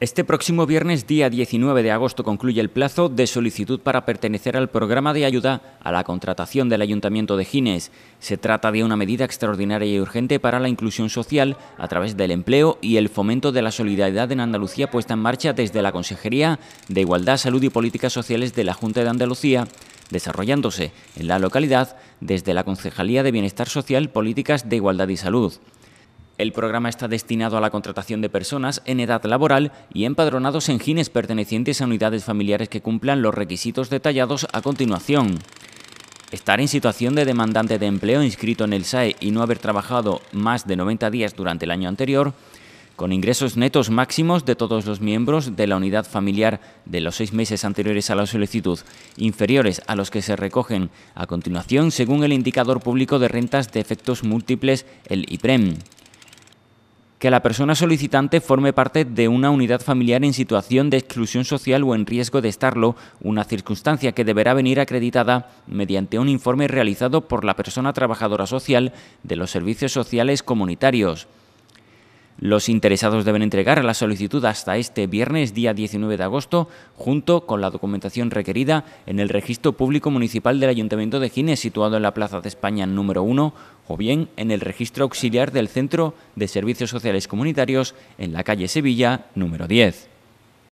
Este próximo viernes, día 19 de agosto, concluye el plazo de solicitud para pertenecer al programa de ayuda a la contratación del Ayuntamiento de Gines. Se trata de una medida extraordinaria y urgente para la inclusión social a través del empleo y el fomento de la solidaridad en Andalucía puesta en marcha desde la Consejería de Igualdad, Salud y Políticas Sociales de la Junta de Andalucía desarrollándose en la localidad desde la Concejalía de Bienestar Social, Políticas de Igualdad y Salud. El programa está destinado a la contratación de personas en edad laboral y empadronados en gines pertenecientes a unidades familiares que cumplan los requisitos detallados a continuación. Estar en situación de demandante de empleo inscrito en el SAE y no haber trabajado más de 90 días durante el año anterior, con ingresos netos máximos de todos los miembros de la unidad familiar de los seis meses anteriores a la solicitud, inferiores a los que se recogen a continuación según el indicador público de rentas de efectos múltiples, el IPREM que la persona solicitante forme parte de una unidad familiar en situación de exclusión social o en riesgo de estarlo, una circunstancia que deberá venir acreditada mediante un informe realizado por la persona trabajadora social de los servicios sociales comunitarios. Los interesados deben entregar la solicitud hasta este viernes, día 19 de agosto, junto con la documentación requerida en el Registro Público Municipal del Ayuntamiento de Gines, situado en la Plaza de España número 1, o bien en el Registro Auxiliar del Centro de Servicios Sociales Comunitarios, en la calle Sevilla número 10.